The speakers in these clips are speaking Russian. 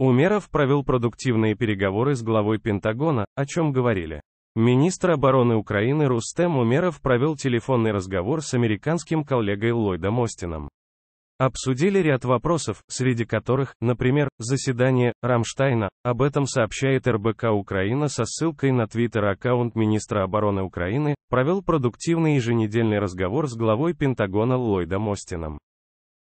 Умеров провел продуктивные переговоры с главой Пентагона, о чем говорили. Министр обороны Украины Рустем Умеров провел телефонный разговор с американским коллегой Ллойдом Остином. Обсудили ряд вопросов, среди которых, например, заседание Рамштайна, об этом сообщает РБК Украина со ссылкой на твиттер-аккаунт министра обороны Украины, провел продуктивный еженедельный разговор с главой Пентагона Ллойдом Остином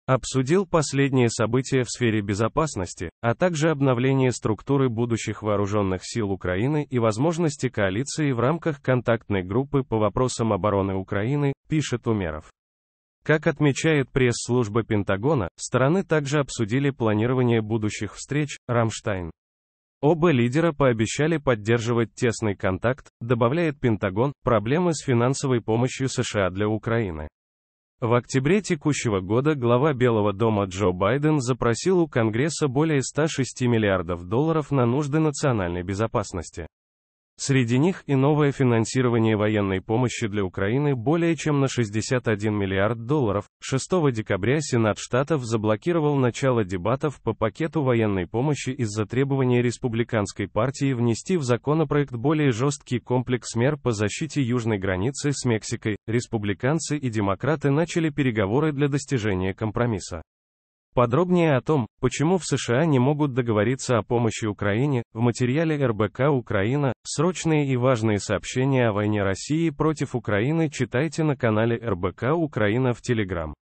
обсудил последние события в сфере безопасности, а также обновление структуры будущих вооруженных сил Украины и возможности коалиции в рамках контактной группы по вопросам обороны Украины, пишет Умеров. Как отмечает пресс-служба Пентагона, стороны также обсудили планирование будущих встреч, Рамштайн. Оба лидера пообещали поддерживать тесный контакт, добавляет Пентагон, проблемы с финансовой помощью США для Украины. В октябре текущего года глава Белого дома Джо Байден запросил у Конгресса более 106 миллиардов долларов на нужды национальной безопасности. Среди них и новое финансирование военной помощи для Украины более чем на 61 миллиард долларов. 6 декабря Сенат Штатов заблокировал начало дебатов по пакету военной помощи из-за требования республиканской партии внести в законопроект более жесткий комплекс мер по защите южной границы с Мексикой. Республиканцы и демократы начали переговоры для достижения компромисса. Подробнее о том, почему в США не могут договориться о помощи Украине, в материале РБК «Украина. Срочные и важные сообщения о войне России против Украины» читайте на канале РБК «Украина» в Телеграм.